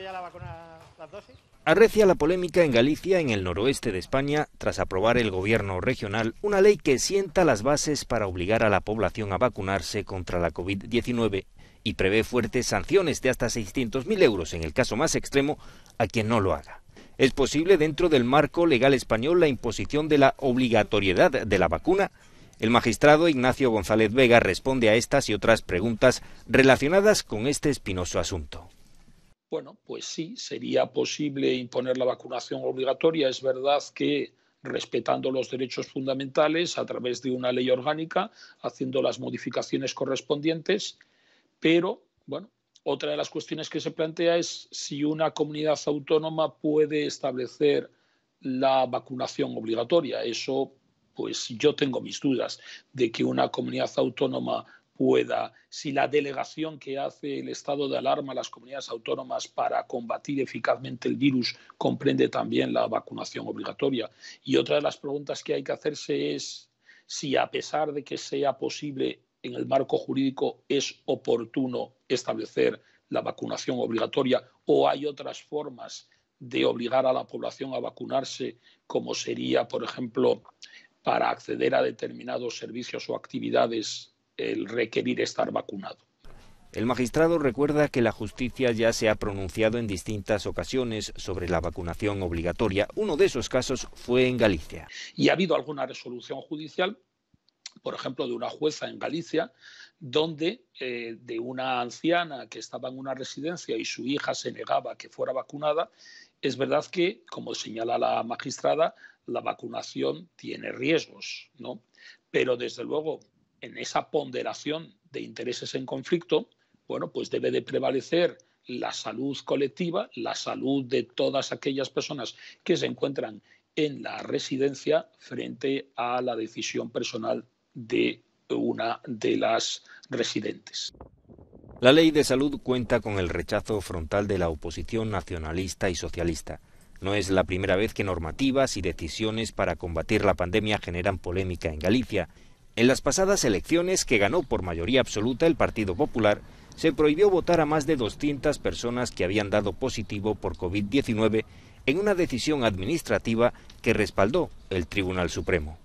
ya la vacuna, las Arrecia la polémica en Galicia, en el noroeste de España, tras aprobar el gobierno regional una ley que sienta las bases para obligar a la población a vacunarse contra la COVID-19 y prevé fuertes sanciones de hasta 600.000 euros, en el caso más extremo, a quien no lo haga. ¿Es posible dentro del marco legal español la imposición de la obligatoriedad de la vacuna? El magistrado Ignacio González Vega responde a estas y otras preguntas relacionadas con este espinoso asunto. Bueno, pues sí, sería posible imponer la vacunación obligatoria. Es verdad que respetando los derechos fundamentales a través de una ley orgánica, haciendo las modificaciones correspondientes, pero, bueno, otra de las cuestiones que se plantea es si una comunidad autónoma puede establecer la vacunación obligatoria. Eso, pues yo tengo mis dudas de que una comunidad autónoma pueda, si la delegación que hace el estado de alarma a las comunidades autónomas para combatir eficazmente el virus comprende también la vacunación obligatoria. Y otra de las preguntas que hay que hacerse es si a pesar de que sea posible en el marco jurídico es oportuno establecer la vacunación obligatoria o hay otras formas de obligar a la población a vacunarse, como sería, por ejemplo, para acceder a determinados servicios o actividades el requerir estar vacunado. El magistrado recuerda que la justicia ya se ha pronunciado en distintas ocasiones sobre la vacunación obligatoria. Uno de esos casos fue en Galicia. Y ha habido alguna resolución judicial, por ejemplo, de una jueza en Galicia, donde eh, de una anciana que estaba en una residencia y su hija se negaba a que fuera vacunada, es verdad que, como señala la magistrada, la vacunación tiene riesgos, ¿no? Pero desde luego en esa ponderación de intereses en conflicto, bueno, pues debe de prevalecer la salud colectiva, la salud de todas aquellas personas que se encuentran en la residencia frente a la decisión personal de una de las residentes. La ley de salud cuenta con el rechazo frontal de la oposición nacionalista y socialista. No es la primera vez que normativas y decisiones para combatir la pandemia generan polémica en Galicia en las pasadas elecciones que ganó por mayoría absoluta el Partido Popular, se prohibió votar a más de 200 personas que habían dado positivo por COVID-19 en una decisión administrativa que respaldó el Tribunal Supremo.